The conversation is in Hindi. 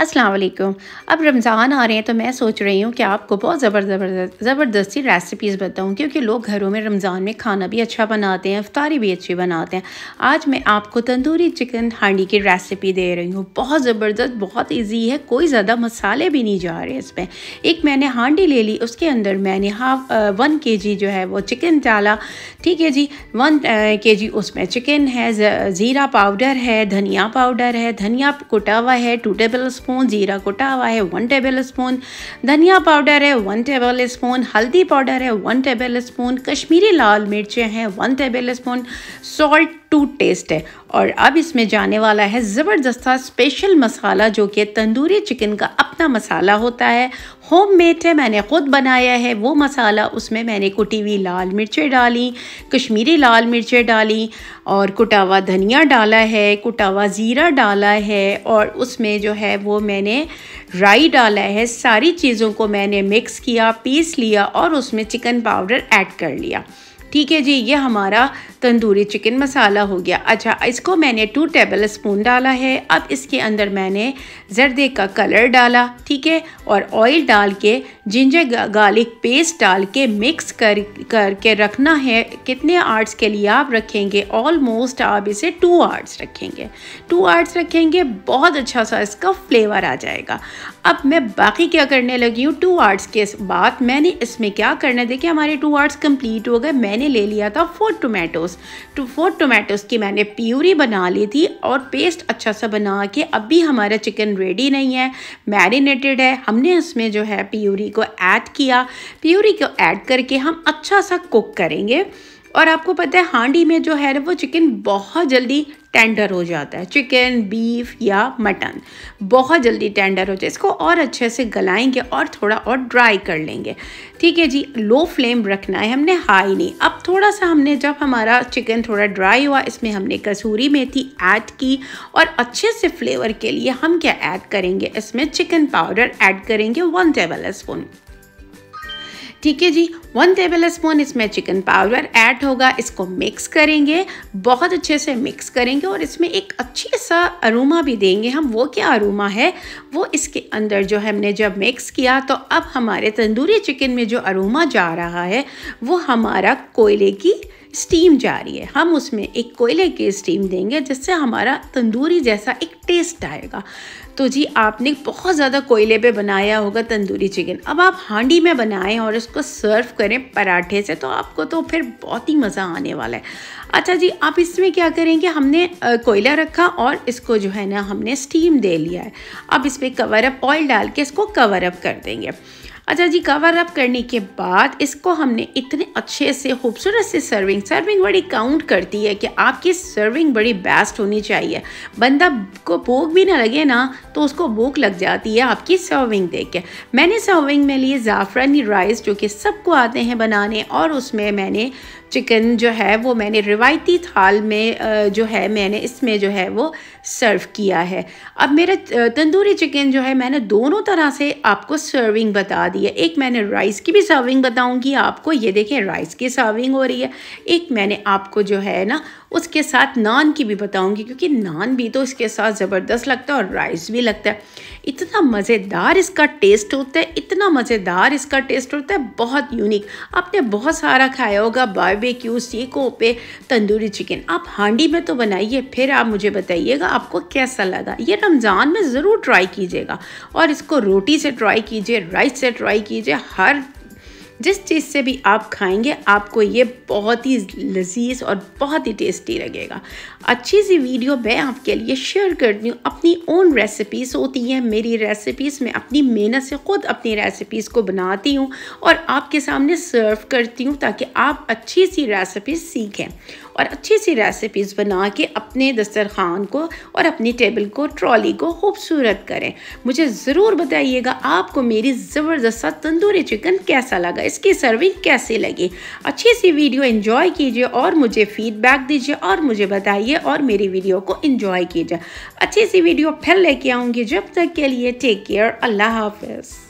अस्सलाम वालेकुम अब रमज़ान आ रहे हैं तो मैं सोच रही हूँ कि आपको बहुत ज़बर ज़बरदस्ती रेसिपीज़ बताऊँ क्योंकि लोग घरों में रमज़ान में खाना भी अच्छा बनाते हैं अफ्तारी भी अच्छी बनाते हैं आज मैं आपको तंदूरी चिकन हांडी की रेसिपी दे रही हूँ बहुत ज़बरदस्त बहुत ईजी है कोई ज़्यादा मसाले भी नहीं जा रहे इसमें एक मैंने हांडी ले ली उसके अंदर मैंने हाफ वन के जी जो है वो चिकन डाला ठीक है जी वन के जी उसमें चिकन है ज़ीरा पाउडर है धनिया पाउडर है धनिया कुटा हुआ है टू टेबल स्पून जीरा कुटा हुआ है वन टेबल स्पून धनिया पाउडर है वन टेबल स्पून हल्दी पाउडर है वन टेबल स्पून कश्मीरी लाल मिर्चें हैं one tablespoon salt to taste है और अब इसमें जाने वाला है ज़बरदस्ता स्पेशल मसाला जो कि तंदूरी चिकन का अपना मसाला होता है होम मेड है मैंने ख़ुद बनाया है वो मसाला उसमें मैंने कुटी हुई लाल मिर्चें डाली कश्मीरी लाल मिर्चें डाली और कुटावा धनिया डाला है कुटावा ज़ीरा डाला है और उसमें जो है वो मैंने राई डाला है सारी चीज़ों को मैंने मिक्स किया पीस लिया और उसमें चिकन पाउडर ऐड कर लिया ठीक है जी ये हमारा तंदूरी चिकन मसाला हो गया अच्छा इसको मैंने टू टेबल स्पून डाला है अब इसके अंदर मैंने जर्दे का कलर डाला ठीक है और ऑयल डाल के जिंजर गार्लिक पेस्ट डाल के मिक्स कर करके रखना है कितने आर्ट्स के लिए आप रखेंगे ऑलमोस्ट आप इसे टू आर्ट्स रखेंगे टू आर्ट्स रखेंगे बहुत अच्छा सा इसका फ्लेवर आ जाएगा अब मैं बाकी क्या करने लगी हूँ टू आर्ट्स के बाद मैंने इसमें क्या करना देखिए हमारे टू आर्ट्स कंप्लीट हो गए मैंने ले लिया था four tomatoes two four tomatoes की मैंने प्यूरी बना ली थी और पेस्ट अच्छा सा बना के अभी हमारा चिकन रेडी नहीं है मैरिनेटेड है हमने इसमें जो है प्यूरी को ऐड किया प्यूरी को ऐड करके हम अच्छा सा कुक करेंगे और आपको पता है हांडी में जो है ना वो चिकन बहुत जल्दी टेंडर हो जाता है चिकन बीफ या मटन बहुत जल्दी टेंडर हो जाए इसको और अच्छे से गलाएंगे और थोड़ा और ड्राई कर लेंगे ठीक है जी लो फ्लेम रखना है हमने हाई नहीं अब थोड़ा सा हमने जब हमारा चिकन थोड़ा ड्राई हुआ इसमें हमने कसूरी मेथी ऐड की और अच्छे से फ्लेवर के लिए हम क्या ऐड करेंगे इसमें चिकन पाउडर ऐड करेंगे वन टेबल स्पून ठीक है जी वन टेबल स्पून इसमें चिकन पाउडर ऐड होगा इसको मिक्स करेंगे बहुत अच्छे से मिक्स करेंगे और इसमें एक अच्छी सा अरूमा भी देंगे हम वो क्या अरूमा है वो इसके अंदर जो हमने जब मिक्स किया तो अब हमारे तंदूरी चिकन में जो अरूमा जा रहा है वो हमारा कोयले की स्टीम जा रही है हम उसमें एक कोयले की स्टीम देंगे जिससे हमारा तंदूरी जैसा एक टेस्ट आएगा तो जी आपने बहुत ज़्यादा कोयले पे बनाया होगा तंदूरी चिकन अब आप हांडी में बनाएं और उसको सर्व करें पराठे से तो आपको तो फिर बहुत ही मज़ा आने वाला है अच्छा जी आप इसमें क्या करेंगे हमने कोयला रखा और इसको जो है ना हमने स्टीम दे लिया है अब इस पर कवरअप ऑयल डाल के इसको कवर अप कर देंगे अच्छा जी कवर अप करने के बाद इसको हमने इतने अच्छे से खूबसूरत से सर्विंग सर्विंग बड़ी काउंट करती है कि आपकी सर्विंग बड़ी बेस्ट होनी चाहिए बंदा को भूख भी ना लगे ना तो उसको भूख लग जाती है आपकी सर्विंग देख के मैंने सर्विंग में लिए ज़ाफ़रानी राइस जो कि सबको आते हैं बनाने और उसमें मैंने चिकन जो है वो मैंने रिवायती थाल में जो है मैंने इसमें जो है वो सर्व किया है अब मेरा तंदूरी चिकन जो है मैंने दोनों तरह से आपको सर्विंग बता दी रही है एक मैंने राइस की भी सर्विंग बताऊंगी आपको ये देखें राइस की सर्विंग हो रही है एक मैंने आपको जो है ना उसके साथ नान की भी बताऊंगी क्योंकि नान भी तो इसके साथ ज़बरदस्त लगता है और राइस भी लगता है इतना मज़ेदार इसका टेस्ट होता है इतना मज़ेदार इसका टेस्ट होता है बहुत यूनिक आपने बहुत सारा खाया होगा बारबेक्यू सीखों पे तंदूरी चिकन आप हांडी में तो बनाइए फिर आप मुझे बताइएगा आपको कैसा लगा ये रमज़ान में ज़रूर ट्राई कीजिएगा और इसको रोटी से ट्राई कीजिए राइस से ट्राई कीजिए हर जिस चीज़ से भी आप खाएंगे आपको ये बहुत ही लजीज और बहुत ही टेस्टी लगेगा अच्छी सी वीडियो मैं आपके लिए शेयर करती हूँ अपनी ओन रेसिपीज़ होती हैं मेरी रेसिपीज़ मैं अपनी मेहनत से ख़ुद अपनी रेसिपीज़ को बनाती हूँ और आपके सामने सर्व करती हूँ ताकि आप अच्छी सी रेसिपीज़ सीखें और अच्छी सी रेसिपीज़ बना के अपने दस्तरखान को और अपनी टेबल को ट्रॉली को खूबसूरत करें मुझे ज़रूर बताइएगा आपको मेरी ज़बरदस्त तंदूरी चिकन कैसा लगा इसकी सर्विंग कैसी लगी अच्छी सी वीडियो इन्जॉय कीजिए और मुझे फीडबैक दीजिए और मुझे बताइए और मेरी वीडियो को इन्जॉय कीजिए अच्छी सी वीडियो फिर लेके आऊँगी जब तक के लिए टेक केयर अल्लाह हाफिज़